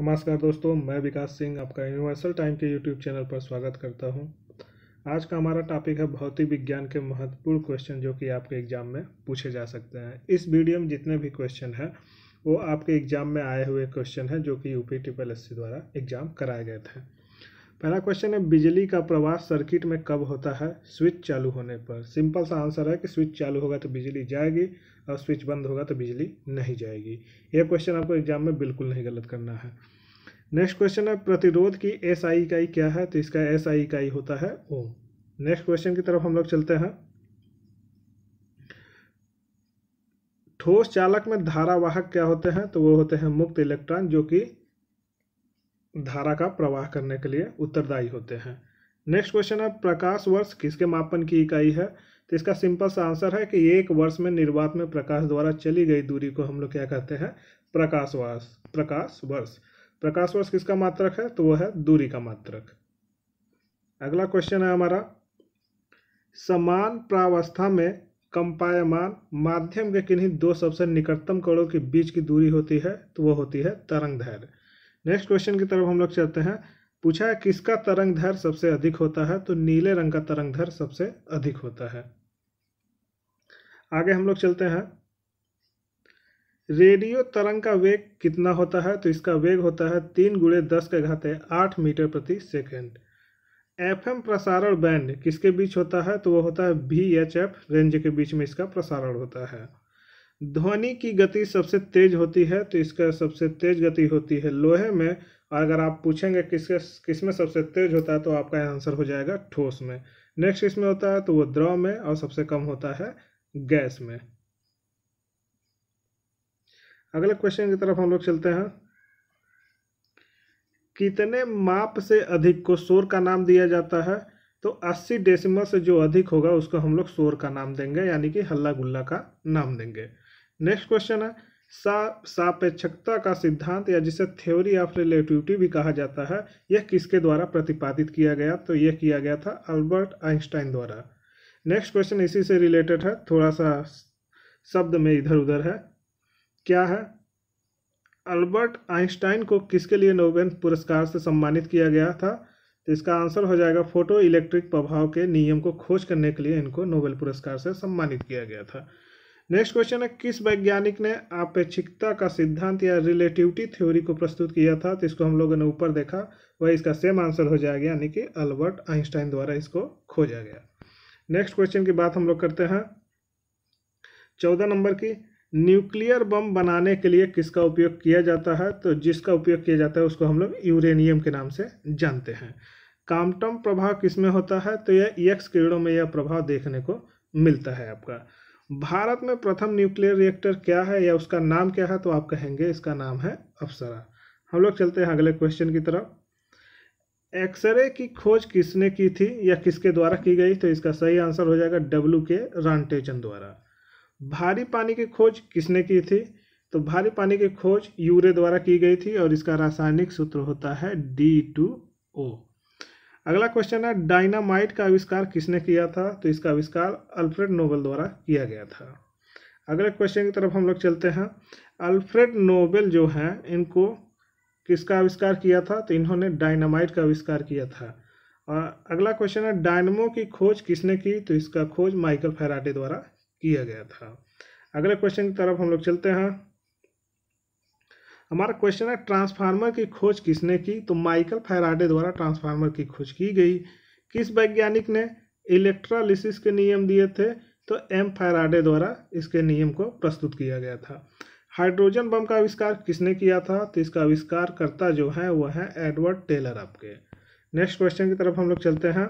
नमस्कार दोस्तों मैं विकास सिंह आपका यूनिवर्सल टाइम के यूट्यूब चैनल पर स्वागत करता हूं। आज का हमारा टॉपिक है भौतिक विज्ञान के महत्वपूर्ण क्वेश्चन जो कि आपके एग्जाम में पूछे जा सकते हैं इस वीडियो में जितने भी क्वेश्चन हैं वो आपके एग्जाम में आए हुए क्वेश्चन हैं जो कि यूपी पी एस द्वारा एग्जाम कराए गए थे पहला क्वेश्चन है बिजली का प्रवाह सर्किट में कब होता है स्विच चालू होने पर सिंपल सा आंसर है कि स्विच चालू होगा तो बिजली जाएगी और स्विच बंद होगा तो बिजली नहीं जाएगी यह क्वेश्चन आपको एग्जाम में बिल्कुल नहीं गलत करना है नेक्स्ट क्वेश्चन है प्रतिरोध की एस आई इकाई क्या है तो इसका एस आई इकाई होता है ओम नेक्स्ट क्वेश्चन की तरफ हम लोग चलते हैं ठोस चालक में धारावाहक क्या होते हैं तो वो होते हैं मुक्त इलेक्ट्रॉन जो कि धारा का प्रवाह करने के लिए उत्तरदायी होते हैं नेक्स्ट क्वेश्चन है प्रकाश वर्ष किसके मापन की इकाई है तो इसका सिंपल सा आंसर है कि एक वर्ष में निर्वात में प्रकाश द्वारा चली गई दूरी को हम लोग क्या कहते हैं प्रकाश वर्ष प्रकाश वर्ष प्रकाश वर्ष किसका मात्रक है तो वह है दूरी का मात्रक अगला क्वेश्चन है हमारा समान प्रावस्था में कंपायमान माध्यम के किन्हीं दो सबसे निकटतम कणों के बीच की दूरी होती है तो वह होती है तरंग धैर्य नेक्स्ट क्वेश्चन की तरफ हम लोग चलते हैं पूछा है किसका तरंग धैर्य सबसे अधिक होता है तो नीले रंग का तरंग धैर्य सबसे अधिक होता है आगे हम लोग चलते हैं रेडियो तरंग का वेग कितना होता है तो इसका वेग होता है तीन गुड़े दस का घाते आठ मीटर प्रति सेकेंड एफएम प्रसारण बैंड किसके बीच होता है तो वह होता है बी एच एफ रेंज के बीच में इसका प्रसारण होता है ध्वनि की गति सबसे तेज होती है तो इसका सबसे तेज गति होती है लोहे में और अगर आप पूछेंगे किसके किस में सबसे तेज होता है तो आपका आंसर हो जाएगा ठोस में नेक्स्ट इसमें होता है तो वो द्रव में और सबसे कम होता है गैस में अगले क्वेश्चन की तरफ हम लोग चलते हैं कितने माप से अधिक को शोर का नाम दिया जाता है तो 80 डेसिमल से जो अधिक होगा उसको हम लोग शोर का नाम देंगे यानी कि हल्ला गुल्ला का नाम देंगे नेक्स्ट क्वेश्चन है सा सापेक्षकता का सिद्धांत या जिसे थ्योरी ऑफ रिलेटिविटी भी कहा जाता है यह किसके द्वारा प्रतिपादित किया गया तो यह किया गया था अल्बर्ट आइंस्टाइन द्वारा नेक्स्ट क्वेश्चन इसी से रिलेटेड है थोड़ा सा शब्द में इधर उधर है क्या है अल्बर्ट आइंस्टाइन को किसके लिए नोबेल पुरस्कार से सम्मानित किया गया था तो इसका आंसर हो जाएगा फोटो इलेक्ट्रिक प्रभाव के नियम को खोज करने के लिए इनको नोबेल पुरस्कार से सम्मानित किया गया था नेक्स्ट क्वेश्चन है किस वैज्ञानिक ने आपेक्षिकता का सिद्धांत या रिलेटिविटी थ्योरी को प्रस्तुत किया था तो इसको हम लोगों ने ऊपर देखा वह इसका सेम आंसर हो जाएगा यानी कि अल्बर्ट आइंस्टाइन द्वारा इसको खोजा गया नेक्स्ट क्वेश्चन की बात हम लोग करते हैं चौदह नंबर की न्यूक्लियर बम बनाने के लिए किसका उपयोग किया जाता है तो जिसका उपयोग किया जाता है उसको हम लोग यूरेनियम के नाम से जानते हैं कामटम प्रभाव किसमें होता है तो यह यक्स किरणों में यह प्रभाव देखने को मिलता है आपका भारत में प्रथम न्यूक्लियर रिएक्टर क्या है या उसका नाम क्या है तो आप कहेंगे इसका नाम है अप्सरा हम लोग चलते हैं अगले क्वेश्चन की तरफ एक्सरे की खोज किसने की थी या किसके द्वारा की गई तो इसका सही आंसर हो जाएगा डब्ल्यू के रानटेचन द्वारा भारी पानी की खोज किसने की थी तो भारी पानी की खोज यूरे द्वारा की गई थी और इसका रासायनिक सूत्र होता है डी टू ओ अगला क्वेश्चन है डायनामाइट का आविष्कार किसने किया था तो इसका आविष्कार अल्फ्रेड नोबेल द्वारा किया गया था अगले क्वेश्चन की तरफ हम लोग चलते हैं अल्फ्रेड नोबेल जो हैं इनको किसका आविष्कार किया था तो इन्होंने डायनामाइट का आविष्कार किया था और अगला क्वेश्चन है डायनमो की खोज किसने की तो इसका खोज माइकल फैराडे द्वारा किया गया था अगले क्वेश्चन की तरफ हम लोग चलते हैं हमारा क्वेश्चन है ट्रांसफार्मर की खोज किसने की तो माइकल फैराडे द्वारा ट्रांसफार्मर की खोज की गई किस वैज्ञानिक ने इलेक्ट्रालिसिस के नियम दिए थे तो एम फैराडे द्वारा इसके नियम को प्रस्तुत किया गया था हाइड्रोजन बम का आविष्कार किसने किया था तो इसका आविष्कारकर्ता जो है वह है एडवर्ड टेलर आपके नेक्स्ट क्वेश्चन की तरफ हम लोग चलते हैं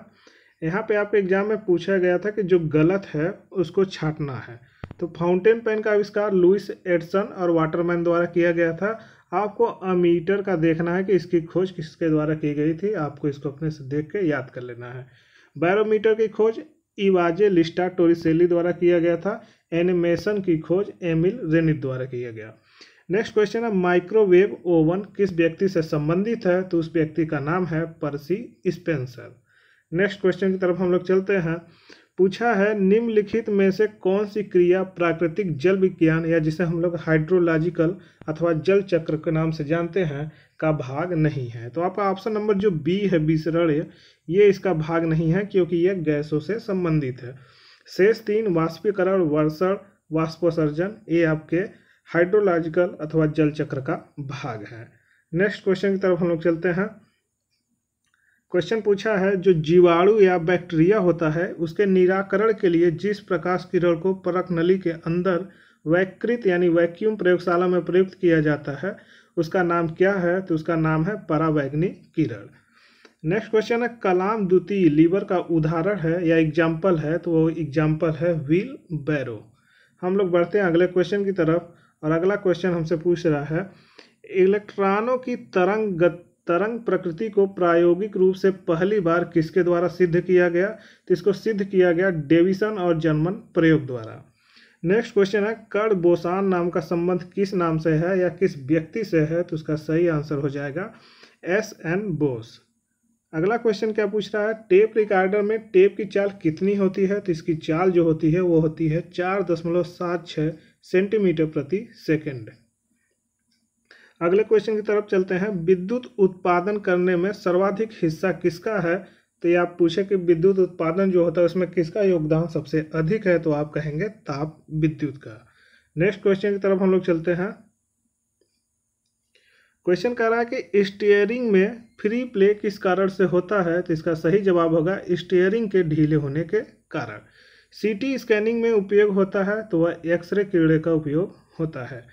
यहाँ पे आपके एग्जाम में पूछा गया था कि जो गलत है उसको छाटना है तो फाउंटेन पेन का आविष्कार लुइस एडसन और वाटरमैन द्वारा किया गया था आपको अमीटर का देखना है कि इसकी खोज किसके द्वारा की गई थी आपको इसको अपने से देख के याद कर लेना है बैरोमीटर की खोज इवाजे लिस्टा टोरिसेली द्वारा किया गया था एनिमेशन की खोज एमिल रेनिट द्वारा किया गया नेक्स्ट क्वेश्चन है माइक्रोवेव ओवन किस व्यक्ति से संबंधित है तो उस व्यक्ति का नाम है परसी स्पेंसर नेक्स्ट क्वेश्चन की तरफ हम लोग चलते हैं पूछा है निम्नलिखित में से कौन सी क्रिया प्राकृतिक जल विज्ञान या जिसे हम लोग हाइड्रोलॉजिकल अथवा जल चक्र के नाम से जानते हैं का भाग नहीं है तो आपका ऑप्शन नंबर जो बी है विसरण ये इसका भाग नहीं है क्योंकि यह गैसों से संबंधित है शेष तीन वाष्पीकरण वर्षण वाष्पोसर्जन ये आपके हाइड्रोलॉजिकल अथवा जल चक्र का भाग है नेक्स्ट क्वेश्चन की तरफ हम लोग चलते हैं क्वेश्चन पूछा है जो जीवाणु या बैक्टीरिया होता है उसके निराकरण के लिए जिस प्रकाश किरण को परक नली के अंदर वैकृत यानी वैक्यूम प्रयोगशाला में प्रयुक्त किया जाता है उसका नाम क्या है तो उसका नाम है परावैग्नि किरण नेक्स्ट क्वेश्चन है कलाम द्वितीय लीवर का उदाहरण है या एग्जाम्पल है तो वो एग्जाम्पल है व्हील बैरो हम लोग बढ़ते हैं अगले क्वेश्चन की तरफ और अगला क्वेश्चन हमसे पूछ रहा है इलेक्ट्रॉनों की तरंग गत तरंग प्रकृति को प्रायोगिक रूप से पहली बार किसके द्वारा सिद्ध किया गया तो इसको सिद्ध किया गया डेविसन और जर्मन प्रयोग द्वारा नेक्स्ट क्वेश्चन है कड़ बोसान नाम का संबंध किस नाम से है या किस व्यक्ति से है तो उसका सही आंसर हो जाएगा एस एन बोस अगला क्वेश्चन क्या पूछ रहा है टेप रिकॉर्डर में टेप की चाल कितनी होती है तो इसकी चाल जो होती है वो होती है चार दशमलव सात छः सेंटीमीटर प्रति सेकेंड अगले क्वेश्चन की तरफ चलते हैं विद्युत उत्पादन करने में सर्वाधिक हिस्सा किसका है तो ये आप पूछे कि विद्युत उत्पादन जो होता है उसमें किसका योगदान सबसे अधिक है तो आप कहेंगे ताप विद्युत का नेक्स्ट क्वेश्चन की तरफ हम लोग चलते हैं क्वेश्चन कह रहा है कि स्टीयरिंग में फ्री प्ले किस कारण से होता है तो इसका सही जवाब होगा स्टीयरिंग के ढीले होने के कारण सीटी स्कैनिंग में उपयोग होता है तो वह एक्सरे कीड़े का उपयोग होता है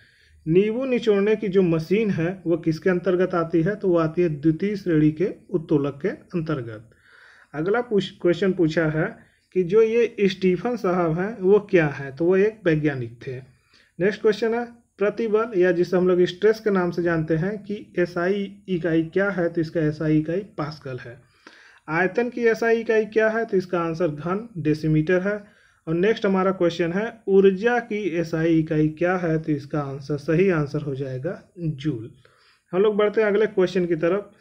नींबू निचोड़ने की जो मशीन है वह किसके अंतर्गत आती है तो वह आती है द्वितीय श्रेणी के उत्तोलक के अंतर्गत अगला क्वेश्चन पूछा है कि जो ये स्टीफन साहब हैं वो क्या है तो वो एक वैज्ञानिक थे नेक्स्ट क्वेश्चन है प्रतिबल या जिसे हम लोग स्ट्रेस के नाम से जानते हैं कि एसआई इकाई क्या है तो इसका एसआई इकाई पास्कल है आयतन की एसआई इकाई क्या है तो इसका आंसर घन डेसीमीटर है और नेक्स्ट हमारा क्वेश्चन है ऊर्जा की एसआई इकाई क्या है तो इसका आंसर सही आंसर हो जाएगा जूल हम लोग बढ़ते हैं अगले क्वेश्चन की तरफ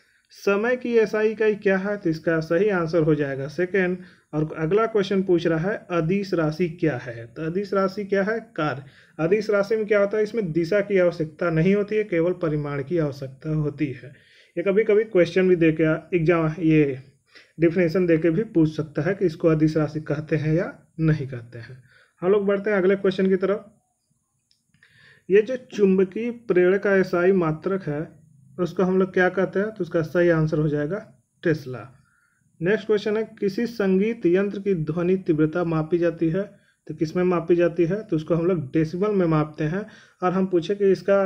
समय की एसआई इकाई क्या है तो इसका सही आंसर हो जाएगा सेकेंड और अगला क्वेश्चन पूछ रहा है अधिस राशि क्या है तो अधिस राशि क्या है कार्य अधिस राशि में क्या होता है इसमें दिशा की आवश्यकता नहीं होती है केवल परिमाण की आवश्यकता होती है ये कभी कभी क्वेश्चन भी दे के एग्जाम ये डिफिनेशन दे के भी पूछ सकता है कि इसको अधिस राशि कहते हैं या नहीं कहते हैं हम लोग बढ़ते हैं अगले क्वेश्चन की तरफ ये जो चुंबकीय प्रेरण का एसआई मात्रक है उसको हम लोग क्या कहते हैं तो उसका सही आंसर हो जाएगा टेस्ला नेक्स्ट क्वेश्चन है किसी संगीत यंत्र की ध्वनि तीव्रता मापी जाती है तो किस में मापी जाती है तो उसको हम लोग डेसिबल में मापते हैं और हम पूछे कि इसका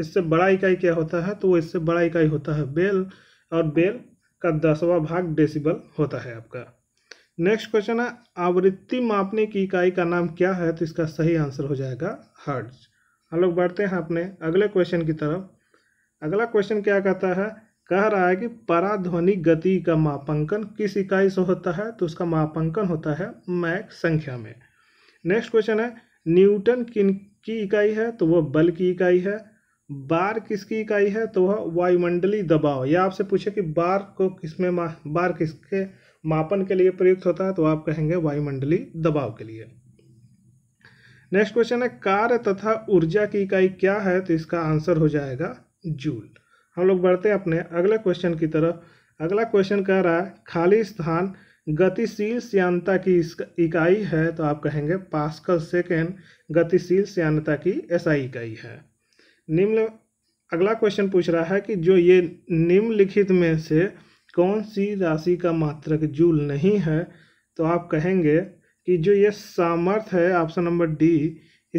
इससे बड़ा इकाई क्या होता है तो वो इससे बड़ा इकाई होता है बेल और बेल का दसवा भाग डेसिबल होता है आपका नेक्स्ट क्वेश्चन है आवृत्ति मापने की इकाई का नाम क्या है तो इसका सही आंसर हो जाएगा हर्ज हम लोग बढ़ते हैं अपने अगले क्वेश्चन की तरफ अगला क्वेश्चन क्या कहता है कह रहा है कि पराध्वनिक गति का मापांकन किस इकाई से होता है तो उसका मापांकन होता है मैक संख्या में नेक्स्ट क्वेश्चन है न्यूटन किन की इकाई है तो वह बल की इकाई है बार किसकी इकाई है तो वह वायुमंडलीय दबाव या आपसे पूछे कि बार को किस में बार किसके मापन के लिए प्रयुक्त होता है तो आप कहेंगे वायुमंडली दबाव के लिए नेक्स्ट क्वेश्चन है कार्य तथा ऊर्जा की इकाई क्या है तो इसका आंसर हो जाएगा जूल हम लोग बढ़ते हैं अपने अगले क्वेश्चन की तरफ अगला क्वेश्चन कह रहा है खाली स्थान गतिशील श्यानता की इकाई है तो आप कहेंगे पास्कल सेकेंड गतिशील श्यानता की एसआई इकाई है निम्न अगला क्वेश्चन पूछ रहा है कि जो ये निम्नलिखित में से कौन सी राशि का मात्रक जूल नहीं है तो आप कहेंगे कि जो ये सामर्थ है ऑप्शन नंबर डी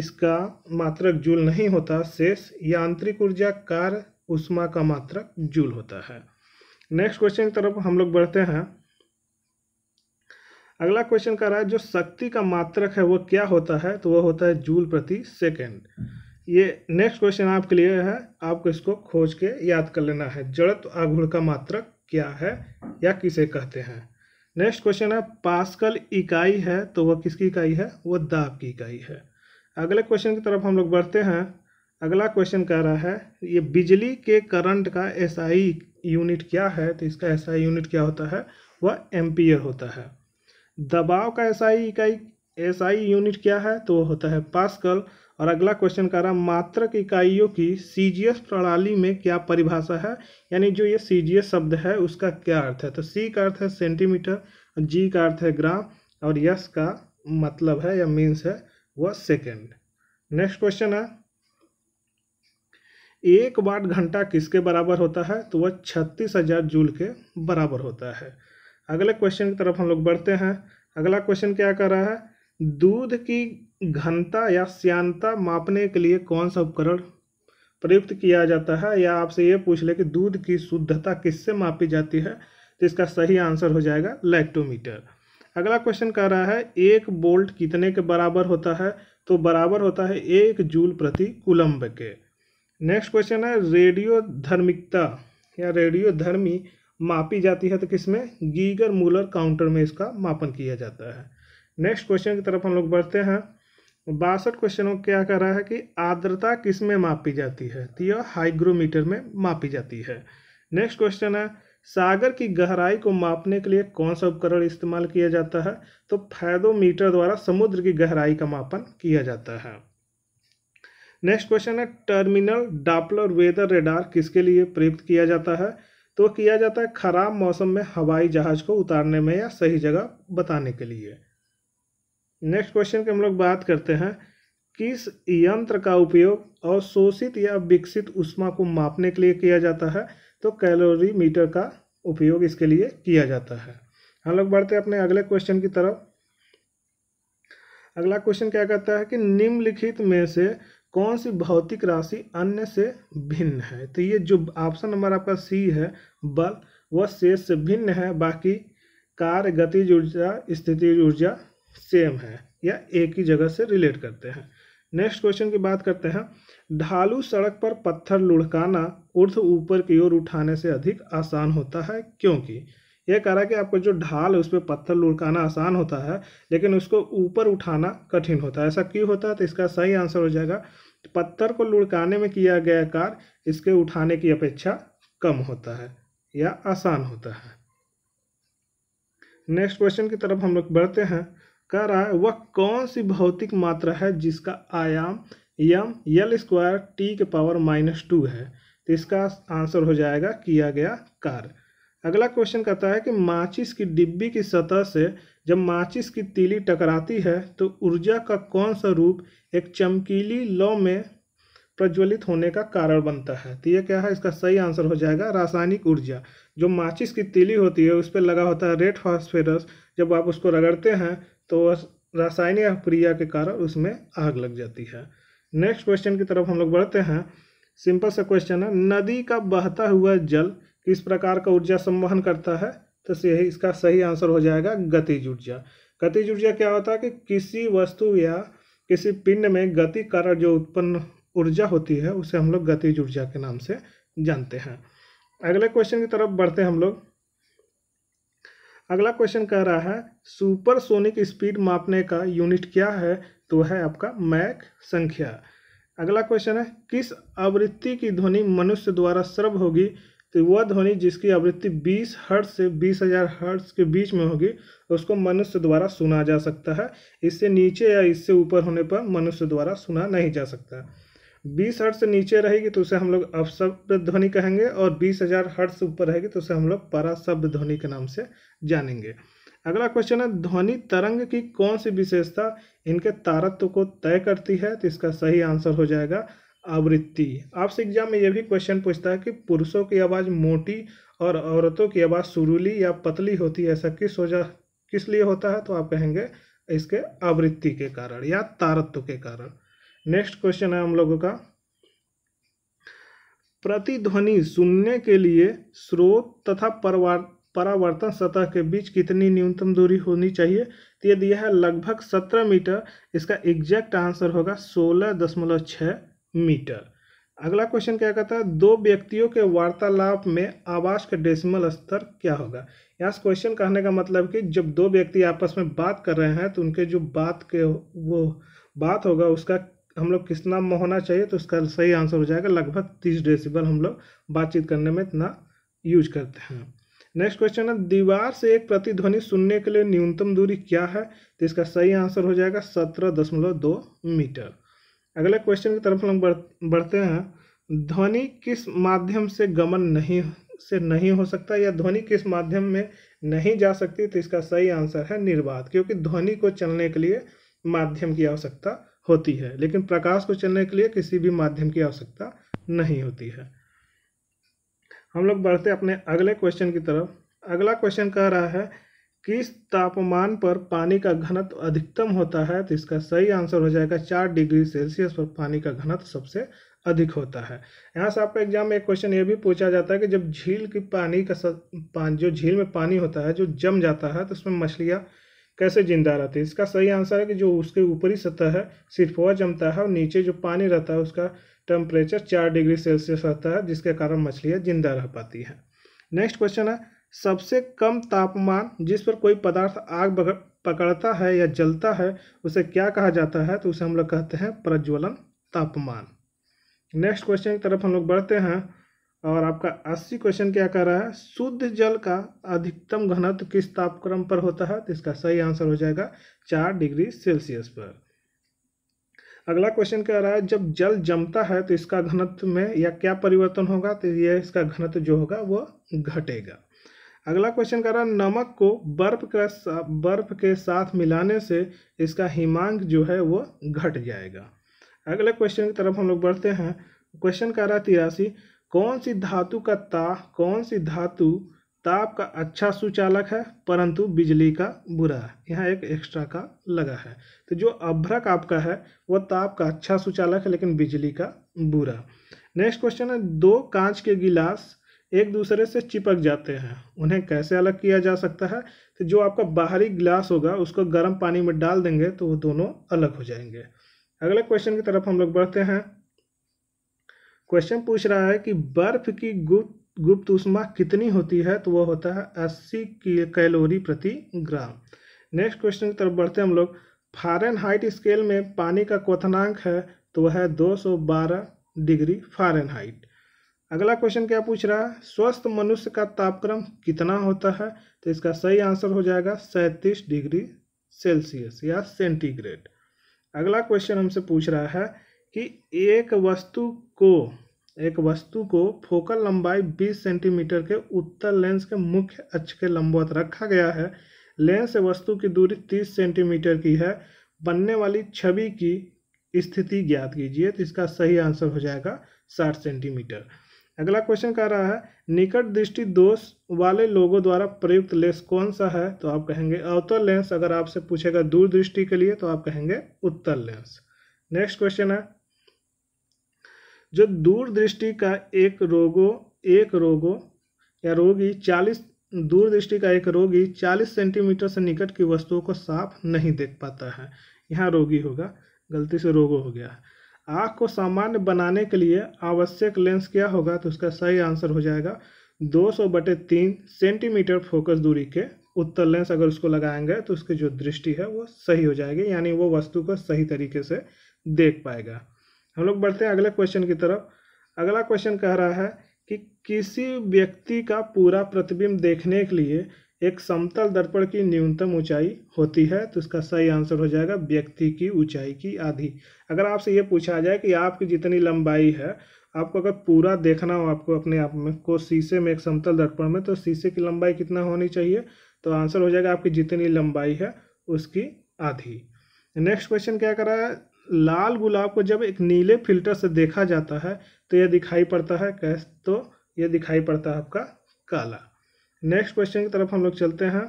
इसका मात्रक जूल नहीं होता शेष यांत्रिक ऊर्जा कार्य उष्मा का मात्रक जूल होता है नेक्स्ट क्वेश्चन की तरफ हम लोग बढ़ते हैं अगला क्वेश्चन कह रहा है जो शक्ति का मात्रक है वो क्या होता है तो वो होता है जूल प्रति सेकेंड ये नेक्स्ट क्वेश्चन आपके लिए है आपको इसको खोज के याद कर लेना है जड़त आघूर्ण का मात्रक क्या है या किसे कहते हैं नेक्स्ट क्वेश्चन है पास्कल इकाई है तो वह किसकी इकाई है वह दाब की इकाई है अगले क्वेश्चन की तरफ हम लोग बढ़ते हैं अगला क्वेश्चन कह रहा है ये बिजली के करंट का एसआई यूनिट क्या है तो इसका एसआई यूनिट क्या होता है वह एम्पियर होता है दबाव का एसआई इकाई एसआई यूनिट क्या है तो वह होता है पास्कल और अगला क्वेश्चन कह रहा है मात्रक इकाइयों की सीजीएस प्रणाली में क्या परिभाषा है यानी जो ये सीजीएस शब्द है उसका क्या अर्थ है तो सी का अर्थ है सेंटीमीटर जी का अर्थ है ग्राम और यस का मतलब है या मीन्स है वह सेकेंड नेक्स्ट क्वेश्चन है एक वाट घंटा किसके बराबर होता है तो वह छत्तीस हजार जूल के बराबर होता है अगले क्वेश्चन की तरफ हम लोग बढ़ते हैं अगला क्वेश्चन क्या कर रहा है दूध की घनता या श्यानता मापने के लिए कौन सा उपकरण प्रयुक्त किया जाता है या आपसे ये पूछ ले कि दूध की शुद्धता किससे मापी जाती है तो इसका सही आंसर हो जाएगा लैक्टोमीटर अगला क्वेश्चन कह रहा है एक बोल्ट कितने के बराबर होता है तो बराबर होता है एक जूल प्रति कुलम्ब के नेक्स्ट क्वेश्चन है रेडियो धर्मिकता या रेडियो धर्मी मापी जाती है तो किसमें गीगर मूलर काउंटर में इसका मापन किया जाता है नेक्स्ट क्वेश्चन की तरफ हम लोग बढ़ते हैं बासठ क्वेश्चन क्या कह रहा है कि आर्द्रता किस में मापी जाती है तो यह हाइग्रोमीटर में मापी जाती है नेक्स्ट क्वेश्चन है सागर की गहराई को मापने के लिए कौन सा उपकरण इस्तेमाल किया जाता है तो फैदोमीटर द्वारा समुद्र की गहराई का मापन किया जाता है नेक्स्ट क्वेश्चन है टर्मिनल डापलर वेदर रेडार किसके लिए प्रयुक्त किया जाता है तो किया जाता है खराब मौसम में हवाई जहाज को उतारने में या सही जगह बताने के लिए नेक्स्ट क्वेश्चन की हम लोग बात करते हैं किस यंत्र का उपयोग अवशोषित या विकसित उष्मा को मापने के लिए किया जाता है तो कैलोरी मीटर का उपयोग इसके लिए किया जाता है हम लोग बढ़ते हैं अपने अगले क्वेश्चन की तरफ अगला क्वेश्चन क्या कहता है कि निम्नलिखित में से कौन सी भौतिक राशि अन्य से भिन्न है तो ये जो ऑप्शन नंबर आपका सी है बल वह शेष से भिन्न है बाकी कार्य गतिज ऊर्जा स्थिति ऊर्जा सेम है या एक ही जगह से रिलेट करते हैं नेक्स्ट क्वेश्चन की बात करते हैं ढालू सड़क पर पत्थर लुढ़काना उर्ध ऊपर की ओर उठाने से अधिक आसान होता है क्योंकि यह कह रहा है कि आपको जो ढाल है उस पर पत्थर लुढ़काना आसान होता है लेकिन उसको ऊपर उठाना कठिन होता है ऐसा क्यों होता है तो इसका सही आंसर हो जाएगा पत्थर को लुढ़काने में किया गया कार्य इसके उठाने की अपेक्षा कम होता है या आसान होता है नेक्स्ट क्वेश्चन की तरफ हम लोग बढ़ते हैं कह रहा है वह कौन सी भौतिक मात्रा है जिसका आयाम यम यल स्क्वायर टी के पावर माइनस टू है तो इसका आंसर हो जाएगा किया गया कार्य अगला क्वेश्चन कहता है कि माचिस की डिब्बी की सतह से जब माचिस की तीली टकराती है तो ऊर्जा का कौन सा रूप एक चमकीली लौ में प्रज्वलित होने का कारण बनता है तो यह क्या है इसका सही आंसर हो जाएगा रासायनिक ऊर्जा जो माचिस की तीली होती है उस पर लगा होता है रेड फॉस्फेरस जब आप उसको रगड़ते हैं तो रासायनिक क्रिया के कारण उसमें आग लग जाती है नेक्स्ट क्वेश्चन की तरफ हम लोग बढ़ते हैं सिंपल सा क्वेश्चन है नदी का बहता हुआ जल किस प्रकार का ऊर्जा संवहन करता है तो यही इसका सही आंसर हो जाएगा गतिज ऊर्जा गतिज ऊर्जा क्या होता है कि किसी वस्तु या किसी पिंड में गति कारण जो उत्पन्न ऊर्जा होती है उसे हम लोग गतिज ऊर्जा के नाम से जानते हैं अगले क्वेश्चन की तरफ बढ़ते हैं हम लोग अगला क्वेश्चन कह रहा है सुपरसोनिक स्पीड मापने का यूनिट क्या है तो है आपका मैक संख्या अगला क्वेश्चन है किस आवृत्ति की ध्वनि मनुष्य द्वारा सर्व होगी तो वह ध्वनि जिसकी आवृत्ति 20 हर्ट से 20,000 हर्ट्स के बीच में होगी उसको मनुष्य द्वारा सुना जा सकता है इससे नीचे या इससे ऊपर होने पर मनुष्य द्वारा सुना नहीं जा सकता बीस से नीचे रहेगी तो उसे हम लोग अपशब्द ध्वनि कहेंगे और बीस हजार से ऊपर रहेगी तो उसे हम लोग परा शब्द ध्वनि के नाम से जानेंगे अगला क्वेश्चन है ध्वनि तरंग की कौन सी विशेषता इनके तारत्व को तय करती है तो इसका सही आंसर हो जाएगा आवृत्ति आपसे एग्जाम में यह भी क्वेश्चन पूछता है कि पुरुषों की आवाज़ मोटी और औरतों की आवाज़ सुरूली या पतली होती है ऐसा किस वजह किस लिए होता है तो आप कहेंगे इसके आवृत्ति के कारण या तारत्व के कारण नेक्स्ट क्वेश्चन है हम लोगों का प्रतिध्वनि सुनने के लिए स्रोत तथा परावर्तन सतह के बीच कितनी न्यूनतम दूरी होनी चाहिए तो यदि यह लगभग सत्रह मीटर इसका एग्जैक्ट आंसर होगा सोलह दशमलव छः मीटर अगला क्वेश्चन क्या कहता है दो व्यक्तियों के वार्तालाप में आवाज का डेसिमल स्तर क्या होगा यहाँ क्वेश्चन कहने का मतलब कि जब दो व्यक्ति आपस में बात कर रहे हैं तो उनके जो बात के वो बात होगा उसका हम लोग किस नाम में होना चाहिए तो उसका सही आंसर हो जाएगा लगभग तीस डेसिबल हम लोग बातचीत करने में इतना यूज करते हैं नेक्स्ट क्वेश्चन है दीवार से एक प्रतिध्वनि सुनने के लिए न्यूनतम दूरी क्या है तो इसका सही आंसर हो जाएगा सत्रह दशमलव दो मीटर अगले क्वेश्चन की तरफ हम बढ़ते हैं ध्वनि किस माध्यम से गमन नहीं से नहीं हो सकता या ध्वनि किस माध्यम में नहीं जा सकती तो इसका सही आंसर है निर्वाध क्योंकि ध्वनि को चलने के लिए माध्यम की आवश्यकता होती है लेकिन प्रकाश को चलने के लिए किसी भी माध्यम की आवश्यकता नहीं होती है हम लोग बढ़ते अपने अगले क्वेश्चन की तरफ अगला क्वेश्चन कह रहा है किस तापमान पर पानी का घनत्व अधिकतम होता है तो इसका सही आंसर हो जाएगा चार डिग्री सेल्सियस पर पानी का घनत्व सबसे अधिक होता है यहाँ से आपका एग्जाम में एक क्वेश्चन ये भी पूछा जाता है कि जब झील की पानी का पान, जो झील में पानी होता है जो जम जाता है तो उसमें मछलियाँ कैसे जिंदा रहती है इसका सही आंसर है कि जो उसके ऊपरी सतह है सिर्फ हवा जमता है और नीचे जो पानी रहता है उसका टेम्परेचर चार डिग्री सेल्सियस रहता है जिसके कारण मछलियाँ जिंदा रह पाती हैं नेक्स्ट क्वेश्चन है सबसे कम तापमान जिस पर कोई पदार्थ आग पकड़ता है या जलता है उसे क्या कहा जाता है तो उसे हम लोग कहते हैं प्रज्वलन तापमान नेक्स्ट क्वेश्चन की तरफ हम लोग बढ़ते हैं और आपका अस्सी क्वेश्चन क्या कर रहा है शुद्ध जल का अधिकतम घनत्व किस तापक्रम पर होता है तो इसका सही आंसर हो जाएगा चार डिग्री सेल्सियस पर अगला क्वेश्चन कह रहा है जब जल जमता है तो इसका घनत्व में या क्या परिवर्तन होगा तो यह इसका घनत्व जो होगा वो घटेगा अगला क्वेश्चन कह रहा है नमक को बर्फ का बर्फ के साथ मिलाने से इसका हिमांक जो है वो घट जाएगा अगले क्वेश्चन की तरफ हम लोग बढ़ते हैं क्वेश्चन कह रहा है तिरासी कौन सी धातु का ता कौन सी धातु ताप का अच्छा सुचालक है परंतु बिजली का बुरा है यहाँ एक एक्स्ट्रा का लगा है तो जो अभ्रक आपका है वह ताप का अच्छा सुचालक है लेकिन बिजली का बुरा नेक्स्ट क्वेश्चन है दो कांच के गिलास एक दूसरे से चिपक जाते हैं उन्हें कैसे अलग किया जा सकता है तो जो आपका बाहरी गिलास होगा उसको गर्म पानी में डाल देंगे तो वो दोनों अलग हो जाएंगे अगले क्वेश्चन की तरफ हम लोग बढ़ते हैं क्वेश्चन पूछ रहा है कि बर्फ की गुप्त गुप्त उष्मा कितनी होती है तो वह होता है अस्सी कैलोरी प्रति ग्राम नेक्स्ट क्वेश्चन की तरफ बढ़ते हैं हम लोग फारेन हाइट स्केल में पानी का क्वथनांक है तो वह है 212 डिग्री फारेन हाइट अगला क्वेश्चन क्या पूछ रहा है स्वस्थ मनुष्य का तापक्रम कितना होता है तो इसका सही आंसर हो जाएगा सैंतीस डिग्री सेल्सियस या सेंटीग्रेड अगला क्वेश्चन हमसे पूछ रहा है कि एक वस्तु को एक वस्तु को फोकल लंबाई 20 सेंटीमीटर के उत्तर लेंस के मुख्य अक्ष के लंबवत रखा गया है लेंस से वस्तु की दूरी 30 सेंटीमीटर की है बनने वाली छवि की स्थिति ज्ञात कीजिए तो इसका सही आंसर हो जाएगा 60 सेंटीमीटर अगला क्वेश्चन कह रहा है निकट दृष्टि दोष वाले लोगों द्वारा प्रयुक्त लेंस कौन सा है तो आप कहेंगे अवतल लेंस अगर आपसे पूछेगा दूरदृष्टि के लिए तो आप कहेंगे उत्तर लेंस नेक्स्ट क्वेश्चन है जो दूरदृष्टि का एक रोगो एक रोगो या रोगी चालीस दूरदृष्टि का एक रोगी चालीस सेंटीमीटर से निकट की वस्तुओं को साफ नहीं देख पाता है यहाँ रोगी होगा गलती से रोगो हो गया आँख को सामान्य बनाने के लिए आवश्यक लेंस क्या होगा तो उसका सही आंसर हो जाएगा दो सौ बटे तीन सेंटीमीटर फोकस दूरी के उत्तर लेंस अगर उसको लगाएंगे तो उसकी जो दृष्टि है वो सही हो जाएगी यानी वो वस्तु को सही तरीके से देख पाएगा हम लोग बढ़ते हैं अगले क्वेश्चन की तरफ अगला क्वेश्चन कह रहा है कि किसी व्यक्ति का पूरा प्रतिबिंब देखने के लिए एक समतल दर्पण की न्यूनतम ऊंचाई होती है तो उसका सही आंसर हो जाएगा व्यक्ति की ऊंचाई की आधी अगर आपसे ये पूछा जाए कि आपकी जितनी लंबाई है आपको अगर पूरा देखना हो आपको अपने आप में को शीशे में एक समतल दर्पण में तो शीशे की लंबाई कितना होनी चाहिए तो आंसर हो जाएगा आपकी जितनी लंबाई है उसकी आधी नेक्स्ट क्वेश्चन क्या कर रहा है लाल गुलाब को जब एक नीले फिल्टर से देखा जाता है तो यह दिखाई पड़ता है कैस तो यह दिखाई पड़ता है आपका काला नेक्स्ट क्वेश्चन की तरफ हम लोग चलते हैं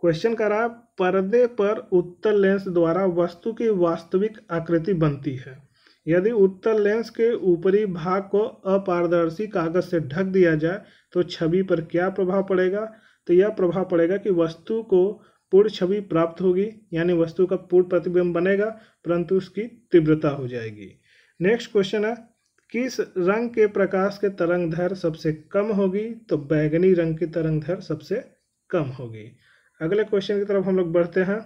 क्वेश्चन कर रहा है पर्दे पर उत्तर लेंस द्वारा वस्तु की वास्तविक आकृति बनती है यदि उत्तर लेंस के ऊपरी भाग को अपारदर्शी कागज से ढक दिया जाए तो छवि पर क्या प्रभाव पड़ेगा तो यह प्रभाव पड़ेगा कि वस्तु को पूर्ण छवि प्राप्त होगी यानी वस्तु का पूर्ण प्रतिबिंब बनेगा परंतु उसकी तीव्रता हो जाएगी नेक्स्ट क्वेश्चन है किस रंग के प्रकाश के तरंग धर सबसे कम होगी तो बैगनी रंग की तरंग धर सबसे कम होगी अगले क्वेश्चन की तरफ हम लोग बढ़ते हैं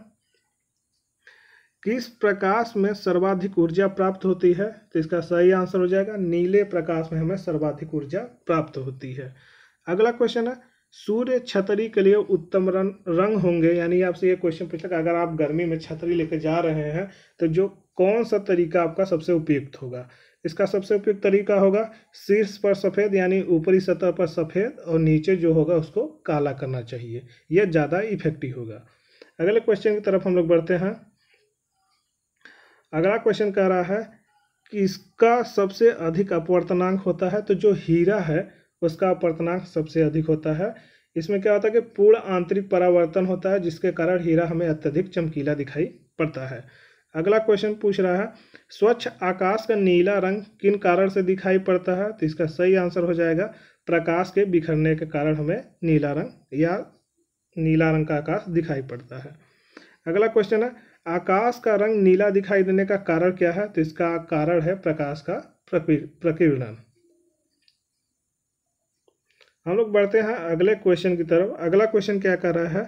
किस प्रकाश में सर्वाधिक ऊर्जा प्राप्त होती है तो इसका सही आंसर हो जाएगा नीले प्रकाश में हमें सर्वाधिक ऊर्जा प्राप्त होती है अगला क्वेश्चन है सूर्य छतरी के लिए उत्तम रंग रंग होंगे यानी आपसे ये क्वेश्चन पूछा अगर आप गर्मी में छतरी लेकर जा रहे हैं तो जो कौन सा तरीका आपका सबसे उपयुक्त होगा इसका सबसे उपयुक्त तरीका होगा शीर्ष पर सफ़ेद यानी ऊपरी सतह पर सफ़ेद और नीचे जो होगा उसको काला करना चाहिए यह ज़्यादा इफेक्टिव होगा अगले क्वेश्चन की तरफ हम लोग बढ़ते हैं अगला क्वेश्चन कह रहा है कि इसका सबसे अधिक अपवर्तनांक होता है तो जो हीरा है उसका अपवर्तनांक सबसे अधिक होता है इसमें क्या होता है कि पूर्ण आंतरिक परावर्तन होता है जिसके कारण हीरा हमें अत्यधिक चमकीला दिखाई पड़ता है अगला क्वेश्चन पूछ रहा है स्वच्छ आकाश का नीला रंग किन कारण से दिखाई पड़ता है तो इसका सही आंसर हो जाएगा प्रकाश के बिखरने के कारण हमें नीला रंग या नीला रंग का आकाश दिखाई पड़ता है अगला क्वेश्चन है आकाश का रंग नीला दिखाई देने का कारण क्या है तो इसका कारण है प्रकाश का प्रकीर्णन हम लोग बढ़ते हैं अगले क्वेश्चन की तरफ अगला क्वेश्चन क्या कर रहा है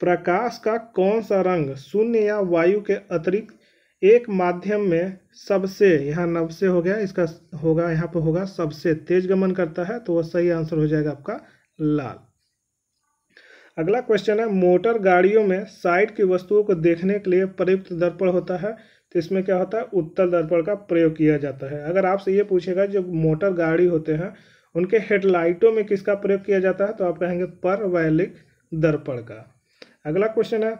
प्रकाश का कौन सा रंग शून्य या वायु के अतिरिक्त एक माध्यम में सबसे यहाँ नव से हो गया इसका होगा यहाँ पर होगा सबसे तेज गमन करता है तो वह सही आंसर हो जाएगा आपका लाल अगला क्वेश्चन है मोटर गाड़ियों में साइड की वस्तुओं को देखने के लिए प्रयुक्त दर्पण होता है तो इसमें क्या होता है उत्तर दर्पण का प्रयोग किया जाता है अगर आपसे ये पूछेगा जो मोटर गाड़ी होते हैं उनके हेडलाइटों में किसका प्रयोग किया जाता है तो आप कहेंगे वैलिक दर्पण का अगला क्वेश्चन है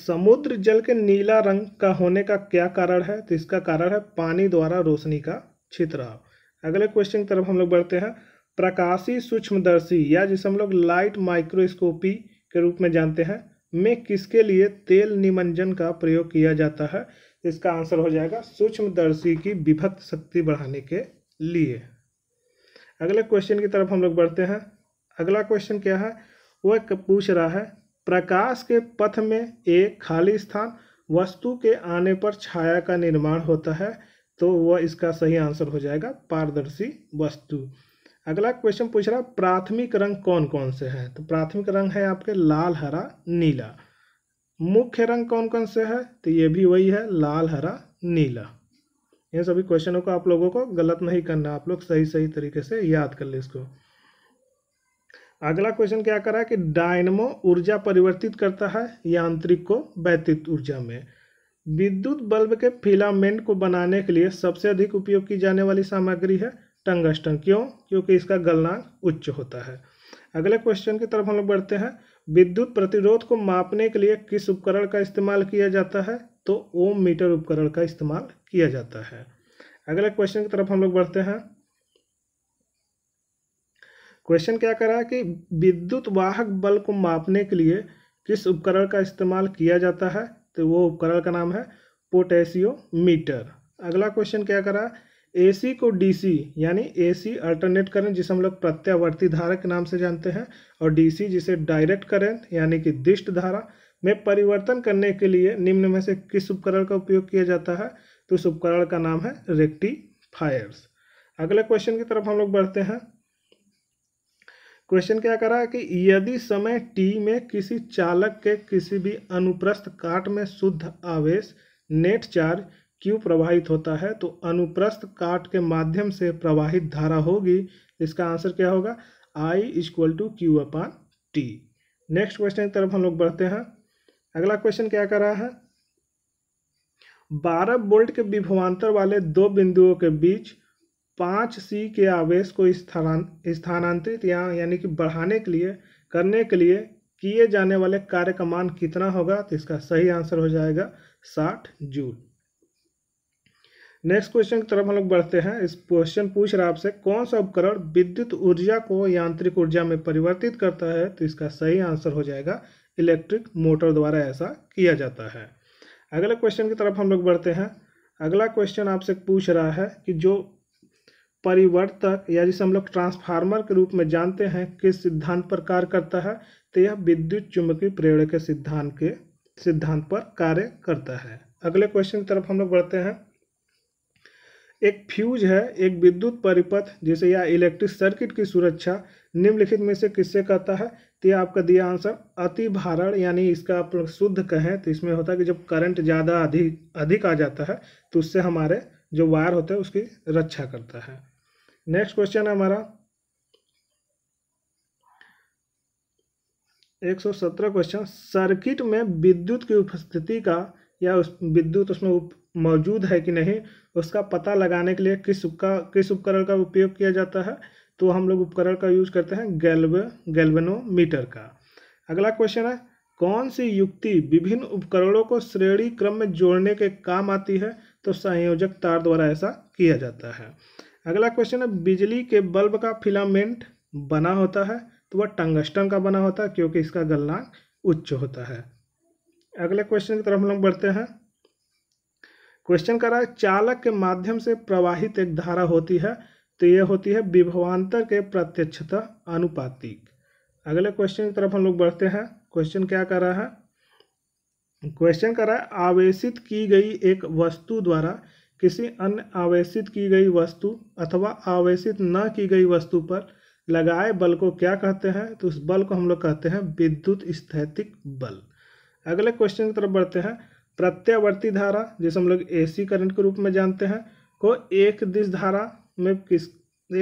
समुद्र जल के नीला रंग का होने का क्या कारण है तो इसका कारण है पानी द्वारा रोशनी का छितराव अगले क्वेश्चन की तरफ हम लोग बढ़ते हैं प्रकाशी सूक्ष्मदर्शी या जिसे हम लोग लाइट माइक्रोस्कोपी के रूप में जानते हैं में किसके लिए तेल निमंजन का प्रयोग किया जाता है तो इसका आंसर हो जाएगा सूक्ष्मदर्शी की विभक्त शक्ति बढ़ाने के लिए अगले क्वेश्चन की तरफ हम लोग बढ़ते हैं अगला क्वेश्चन क्या है वह पूछ रहा है प्रकाश के पथ में एक खाली स्थान वस्तु के आने पर छाया का निर्माण होता है तो वह इसका सही आंसर हो जाएगा पारदर्शी वस्तु अगला क्वेश्चन पूछ रहा है प्राथमिक रंग कौन कौन से हैं तो प्राथमिक रंग है आपके लाल हरा नीला मुख्य रंग कौन कौन से है तो ये भी वही है लाल हरा नीला इन सभी क्वेश्चनों को आप लोगों को गलत नहीं करना आप लोग सही सही तरीके से याद कर ले इसको अगला क्वेश्चन क्या करा है कि डायनमो ऊर्जा परिवर्तित करता है यांत्रिक को बैतित ऊर्जा में विद्युत बल्ब के फिलामेंट को बनाने के लिए सबसे अधिक उपयोग की जाने वाली सामग्री है टंगस्टन क्यों क्योंकि इसका गलनांक उच्च होता है अगले क्वेश्चन की तरफ हम लोग बढ़ते हैं विद्युत प्रतिरोध को मापने के लिए किस उपकरण का इस्तेमाल किया जाता है तो ओम मीटर उपकरण का इस्तेमाल किया जाता है अगले क्वेश्चन की तरफ हम लोग बढ़ते हैं क्वेश्चन क्या करा है कि विद्युत वाहक बल को मापने के लिए किस उपकरण का इस्तेमाल किया जाता है तो वो उपकरण का नाम है पोटेशियो मीटर अगला क्वेश्चन क्या करा है ए सी को डी सी यानी ए सी अल्टरनेट करंट जिसे हम लोग प्रत्यावर्ती धारा के नाम से जानते हैं और डी सी जिसे डायरेक्ट करंट यानी कि दिष्ट धारा में परिवर्तन करने के लिए निम्न में से किस उपकरण का उपयोग किया जाता है तो इस उपकरण का नाम है रेक्टिफायर्स अगले क्वेश्चन की तरफ हम लोग बढ़ते हैं क्वेश्चन क्या करा है कि यदि समय टी में किसी चालक के किसी भी अनुप्रस्थ काट में शुद्ध आवेश नेट चार्ज क्यू प्रवाहित होता है तो अनुप्रस्थ काट के माध्यम से प्रवाहित धारा होगी इसका आंसर क्या होगा I is equal to Q upon T next question की तरफ हम लोग बढ़ते हैं अगला क्वेश्चन क्या कर रहा है बारह बोल्ट के विभवान्तर वाले दो बिंदुओं के बीच पाँच सी के आवेश को स्थान स्थानांतरित या यानी कि बढ़ाने के लिए करने के लिए किए जाने वाले कार्य का मान कितना होगा तो इसका सही आंसर हो जाएगा साठ जूल नेक्स्ट क्वेश्चन की तरफ हम लोग बढ़ते हैं इस क्वेश्चन पूछ रहा आपसे कौन सा उपकरण विद्युत ऊर्जा को यांत्रिक ऊर्जा में परिवर्तित करता है तो इसका सही आंसर हो जाएगा इलेक्ट्रिक मोटर द्वारा ऐसा किया जाता है अगले क्वेश्चन की तरफ हम लोग बढ़ते हैं अगला क्वेश्चन आपसे पूछ रहा है कि जो परिवर्तक या जिसे हम लोग ट्रांसफार्मर के रूप में जानते हैं किस सिद्धांत पर कार्य करता है तो यह विद्युत चुंबकीय प्रेरण के सिद्धांत के सिद्धांत पर कार्य करता है अगले क्वेश्चन की तरफ हम लोग बढ़ते हैं एक फ्यूज है एक विद्युत परिपथ जिसे या इलेक्ट्रिक सर्किट की सुरक्षा निम्नलिखित में से किससे करता है तो यह आपका दिया आंसर अति भारण यानी इसका आप शुद्ध कहें तो इसमें होता है कि जब करंट ज़्यादा अधिक अधिक आ जाता है तो उससे हमारे जो वायर होते हैं उसकी रक्षा करता है नेक्स्ट क्वेश्चन है हमारा एक सौ सत्रह क्वेश्चन सर्किट में विद्युत की उपस्थिति का या उस विद्युत उसमें मौजूद है कि नहीं उसका पता लगाने के लिए किस उपका किस उपकरण का उपयोग किया जाता है तो हम लोग उपकरण का यूज करते हैं गैल्व गैल्वेनोमीटर का अगला क्वेश्चन है कौन सी युक्ति विभिन्न उपकरणों को श्रेणी क्रम में जोड़ने के काम आती है तो संयोजक तार द्वारा ऐसा किया जाता है अगला क्वेश्चन है बिजली के बल्ब का फिलामेंट बना होता है तो वह टंगस्टन का बना होता है क्योंकि इसका गलनांक उच्च होता है अगले क्वेश्चन की तरफ हम लोग बढ़ते हैं क्वेश्चन कर रहा है चालक के माध्यम से प्रवाहित एक धारा होती है तो यह होती है विभवान्तर के प्रत्यक्षता अनुपातिक अगले क्वेश्चन की तरफ हम लोग बढ़ते हैं क्वेश्चन क्या कर रहा है क्वेश्चन कर रहा है आवेशित की गई एक वस्तु द्वारा किसी अन्य आवेशित की गई वस्तु अथवा आवेशित न की गई वस्तु पर लगाए बल को क्या कहते हैं तो उस बल को हम लोग कहते हैं विद्युत स्थैतिक बल अगले क्वेश्चन की तरफ बढ़ते हैं प्रत्यावर्ती धारा जिसे हम लोग एसी करंट के रूप में जानते हैं को एक दिश धारा में किस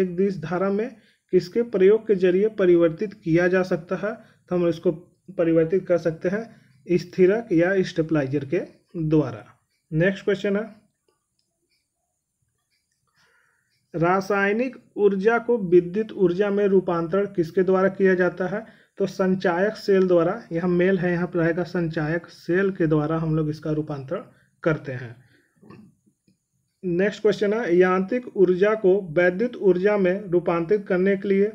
एक दिश धारा में किसके प्रयोग के जरिए परिवर्तित किया जा सकता है तो हम इसको परिवर्तित कर सकते हैं स्थिरक या स्टेबलाइजर के द्वारा नेक्स्ट क्वेश्चन है रासायनिक ऊर्जा को विद्युत ऊर्जा में रूपांतरण किसके द्वारा किया जाता है तो संचायक सेल द्वारा यह मेल है यहाँ पर रहेगा संचायक सेल के द्वारा हम लोग इसका रूपांतरण करते हैं नेक्स्ट क्वेश्चन है यांत्रिक ऊर्जा को वैद्युत ऊर्जा में रूपांतरित करने के लिए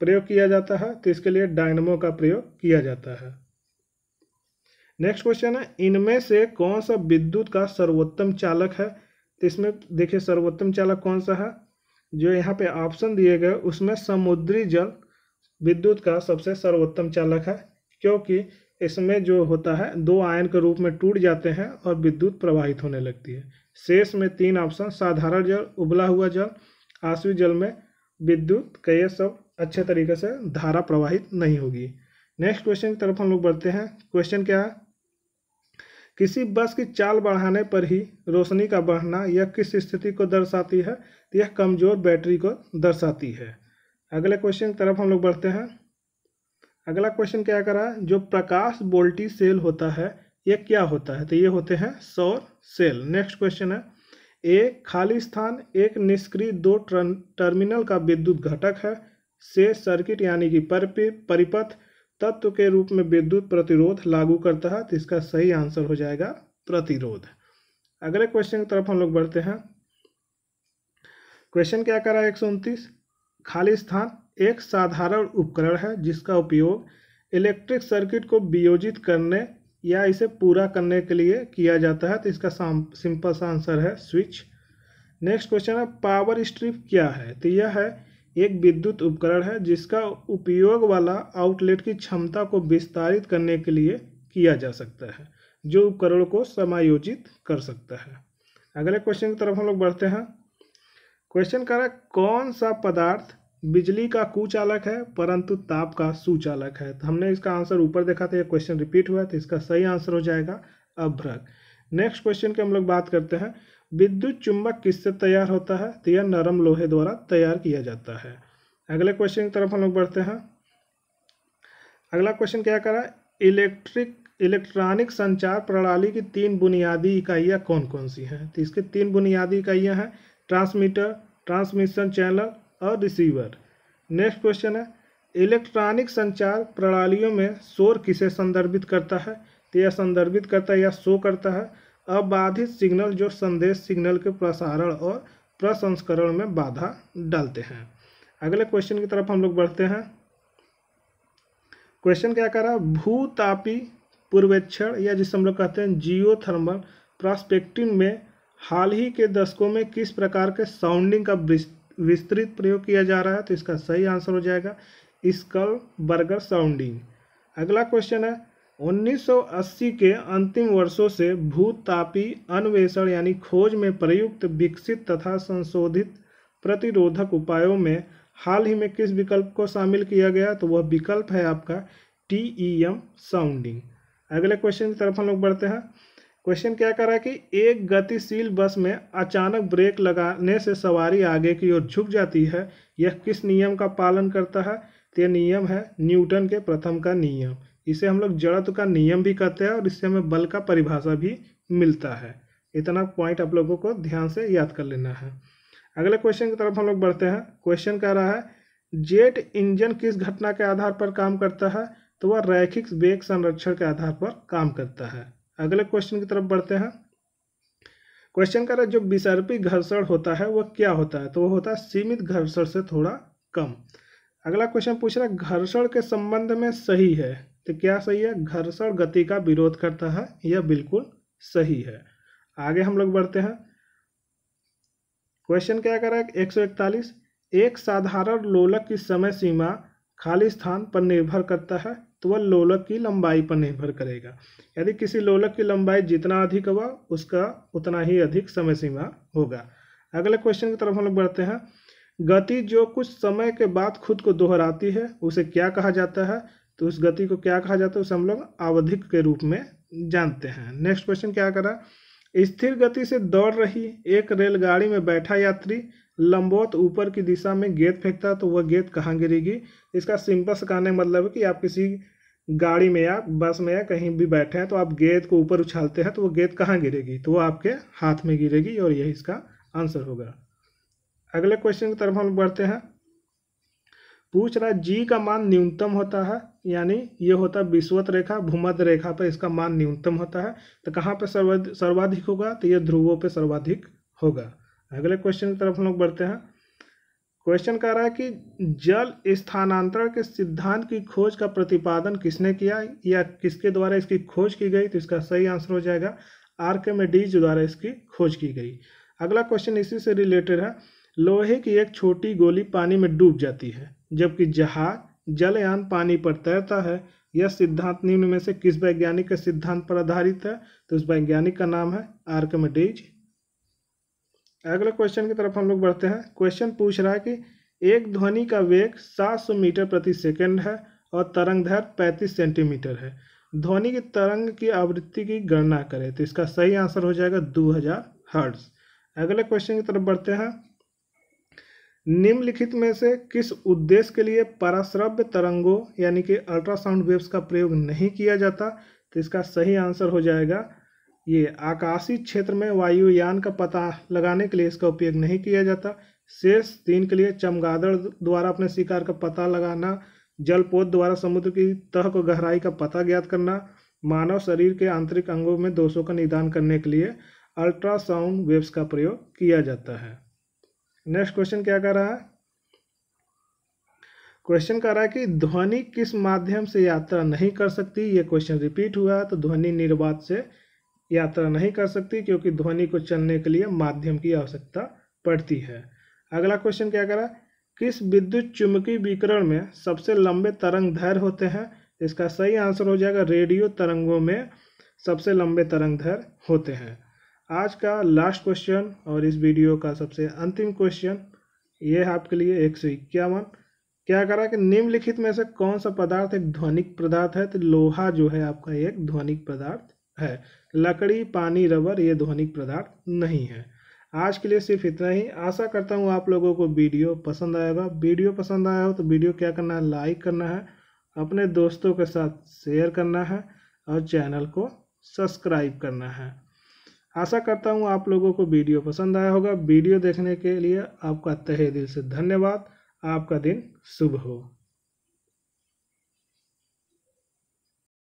प्रयोग किया जाता है तो इसके लिए डायनमो का प्रयोग किया जाता है नेक्स्ट क्वेश्चन है इनमें से कौन सा विद्युत का सर्वोत्तम चालक है तो इसमें देखिए सर्वोत्तम चालक कौन सा है जो यहाँ पे ऑप्शन दिए गए उसमें समुद्री जल विद्युत का सबसे सर्वोत्तम चालक है क्योंकि इसमें जो होता है दो आयन के रूप में टूट जाते हैं और विद्युत प्रवाहित होने लगती है शेष में तीन ऑप्शन साधारण जल उबला हुआ जल आसवी जल में विद्युत का सब अच्छे तरीके से धारा प्रवाहित नहीं होगी नेक्स्ट क्वेश्चन की तरफ हम लोग बढ़ते हैं क्वेश्चन क्या है किसी बस की चाल बढ़ाने पर ही रोशनी का बढ़ना यह किस स्थिति को दर्शाती है यह कमज़ोर बैटरी को दर्शाती है अगले क्वेश्चन की तरफ हम लोग बढ़ते हैं अगला क्वेश्चन क्या करा है जो प्रकाश बोल्टी सेल होता है ये क्या होता है तो ये होते हैं सौर सेल नेक्स्ट क्वेश्चन है ए खाली स्थान एक निष्क्रिय दो टर्मिनल का विद्युत घटक है से सर्किट यानी कि परिपथ तत्व के रूप में विद्युत प्रतिरोध लागू करता है तो इसका सही आंसर हो जाएगा प्रतिरोध अगले क्वेश्चन की तरफ हम लोग बढ़ते हैं क्वेश्चन क्या करा है एक सौ उनतीस खाली स्थान एक साधारण उपकरण है जिसका उपयोग इलेक्ट्रिक सर्किट को वियोजित करने या इसे पूरा करने के लिए किया जाता है तो इसका सिंपल सा आंसर है स्विच नेक्स्ट क्वेश्चन है पावर स्ट्रिप क्या है तो यह है एक विद्युत उपकरण है जिसका उपयोग वाला आउटलेट की क्षमता को विस्तारित करने के लिए किया जा सकता है जो उपकरण को समायोजित कर सकता है अगले क्वेश्चन की तरफ हम लोग बढ़ते हैं क्वेश्चन कह रहा है कौन सा पदार्थ बिजली का कुचालक है परंतु ताप का सुचालक है तो हमने इसका आंसर ऊपर देखा था यह क्वेश्चन रिपीट हुआ तो इसका सही आंसर हो जाएगा अभ्रक नेक्स्ट क्वेश्चन की हम लोग बात करते हैं विद्युत चुंबक किससे तैयार होता है तो यह नरम लोहे द्वारा तैयार किया जाता है अगले क्वेश्चन की तरफ हम लोग बढ़ते हैं अगला क्वेश्चन क्या करा इलेक्ट्रिक इलेक्ट्रॉनिक संचार प्रणाली की तीन बुनियादी इकाइयाँ कौन कौन सी हैं तो इसकी तीन बुनियादी इकाइयाँ हैं ट्रांसमीटर ट्रांसमिशन चैनल और रिसीवर नेक्स्ट क्वेश्चन है इलेक्ट्रॉनिक संचार प्रणालियों में शोर किसे संदर्भित करता है तो यह संदर्भित करता है या शो करता है अबाधित सिग्नल जो संदेश सिग्नल के प्रसारण और प्रसंस्करण में बाधा डालते हैं अगले क्वेश्चन की तरफ हम लोग बढ़ते हैं क्वेश्चन क्या कह रहा है भूतापी पूर्वेक्षण या जिसे हम लोग कहते हैं जियो थर्मल में हाल ही के दशकों में किस प्रकार के साउंडिंग का विस्तृत प्रयोग किया जा रहा है तो इसका सही आंसर हो जाएगा स्कल बर्गर साउंडिंग अगला क्वेश्चन है 1980 के अंतिम वर्षों से भूतापी अन्वेषण यानी खोज में प्रयुक्त विकसित तथा संशोधित प्रतिरोधक उपायों में हाल ही में किस विकल्प को शामिल किया गया तो वह विकल्प है आपका टी ई एम साउंडिंग अगले क्वेश्चन की तरफ हम लोग बढ़ते हैं क्वेश्चन क्या कर रहा है कि एक गतिशील बस में अचानक ब्रेक लगाने से सवारी आगे की ओर झुक जाती है यह किस नियम का पालन करता है तो यह नियम है न्यूटन के प्रथम का नियम इसे हम लोग जड़त्व का नियम भी कहते हैं और इससे हमें बल का परिभाषा भी मिलता है इतना पॉइंट आप लोगों को ध्यान से याद कर लेना है अगले क्वेश्चन की तरफ हम लोग बढ़ते हैं क्वेश्चन कह रहा है जेट इंजन किस घटना के आधार पर काम करता है तो वह रैखिक वेग संरक्षण के आधार पर काम करता है अगले क्वेश्चन की तरफ बढ़ते हैं क्वेश्चन कह रहा है जो विसर्पी घर्षण होता है वह क्या होता है तो वो होता है सीमित घर्षण से थोड़ा कम अगला क्वेश्चन पूछ रहा है घर्षण के संबंध में सही है तो क्या सही है घर्षण गति का विरोध करता है यह बिल्कुल सही है आगे हम लोग बढ़ते हैं क्वेश्चन क्या कह रहा है एक सौ इकतालीस एक साधारण लोलक की समय सीमा खाली स्थान पर निर्भर करता है तो वह लोलक की लंबाई पर निर्भर करेगा यदि किसी लोलक की लंबाई जितना अधिक हुआ उसका उतना ही अधिक समय सीमा होगा अगले क्वेश्चन की तरफ हम लोग बढ़ते हैं गति जो कुछ समय के बाद खुद को दोहराती है उसे क्या कहा जाता है तो उस गति को क्या कहा जाता है उसे हम लोग आवधिक के रूप में जानते हैं नेक्स्ट क्वेश्चन क्या करा स्थिर गति से दौड़ रही एक रेलगाड़ी में बैठा यात्री लंबौत ऊपर की दिशा में गेंद फेंकता है तो वह गेंद कहाँ गिरेगी इसका सिंपल से कहने मतलब है कि आप किसी गाड़ी में या बस में या कहीं भी बैठे हैं तो आप गेंद को ऊपर उछालते हैं तो वो गेंद कहाँ गिरेगी तो वो आपके हाथ में गिरेगी और यही इसका आंसर होगा अगले क्वेश्चन की तरफ हम बढ़ते हैं पूछ रहा जी का मान न्यूनतम होता है यानी ये होता है विश्वत रेखा भूमध्य रेखा पर इसका मान न्यूनतम होता है तो कहाँ पर सर्वाधिक होगा तो ये ध्रुवों पर सर्वाधिक होगा अगले क्वेश्चन की तरफ हम लोग बढ़ते हैं क्वेश्चन कह रहा है कि जल स्थानांतरण के सिद्धांत की खोज का प्रतिपादन किसने किया या किसके द्वारा इसकी खोज की गई तो इसका सही आंसर हो जाएगा आर के मेडीज द्वारा इसकी खोज की गई अगला क्वेश्चन इसी से रिलेटेड है लोहे की एक छोटी गोली पानी में डूब जाती है जबकि जहाज जलयान पानी पर तैरता है यह सिद्धांत निम्न में से किस वैज्ञानिक के सिद्धांत पर आधारित है तो उस वैज्ञानिक का नाम है आर्कमेडीज अगले क्वेश्चन की तरफ हम लोग बढ़ते हैं क्वेश्चन पूछ रहा है कि एक ध्वनि का वेग 700 मीटर प्रति सेकंड है और तरंग धैर्य पैंतीस सेंटीमीटर है ध्वनि की तरंग की आवृत्ति की गणना करें तो इसका सही आंसर हो जाएगा 2000 हज़ार हर्ड्स अगले क्वेश्चन की तरफ बढ़ते हैं निम्नलिखित में से किस उद्देश्य के लिए पराश्रव्य तरंगों यानी कि अल्ट्रासाउंड वेव्स का प्रयोग नहीं किया जाता तो इसका सही आंसर हो जाएगा ये आकाशीय क्षेत्र में वायुयान का पता लगाने के लिए इसका उपयोग नहीं किया जाता शेष तीन के लिए चमगादड़ द्वारा अपने शिकार का पता लगाना जलपोत द्वारा समुद्र की तह को गहराई का पता ज्ञात करना मानव शरीर के आंतरिक अंगों में दोषों का निदान करने के लिए अल्ट्रासाउंड वेव्स का प्रयोग किया जाता है नेक्स्ट क्वेश्चन क्या कर रहा है क्वेश्चन कह रहा है कि ध्वनि किस माध्यम से यात्रा नहीं कर सकती ये क्वेश्चन रिपीट हुआ तो ध्वनि निर्वात से यात्रा नहीं कर सकती क्योंकि ध्वनि को चलने के लिए माध्यम की आवश्यकता पड़ती है अगला क्वेश्चन क्या करा किस विद्युत चुंबकीय विकरण में सबसे लंबे तरंग धैर्य होते हैं इसका सही आंसर हो जाएगा रेडियो तरंगों में सबसे लंबे तरंग धैर्य होते हैं आज का लास्ट क्वेश्चन और इस वीडियो का सबसे अंतिम क्वेश्चन ये है आपके लिए एक सौ इक्यावन क्या करा कि निम्नलिखित में से कौन सा पदार्थ एक ध्वनिक पदार्थ है तो लोहा जो है आपका एक ध्वनिक पदार्थ है लकड़ी पानी रबर ये ध्वनिक पदार्थ नहीं है आज के लिए सिर्फ इतना ही आशा करता हूँ आप लोगों को वीडियो पसंद आएगा वीडियो पसंद आया हो तो वीडियो क्या करना है लाइक करना है अपने दोस्तों के साथ शेयर करना है और चैनल को सब्सक्राइब करना है आशा करता हूँ आप लोगों को वीडियो पसंद आया होगा वीडियो देखने के लिए आपका तहे दिल से धन्यवाद आपका दिन शुभ हो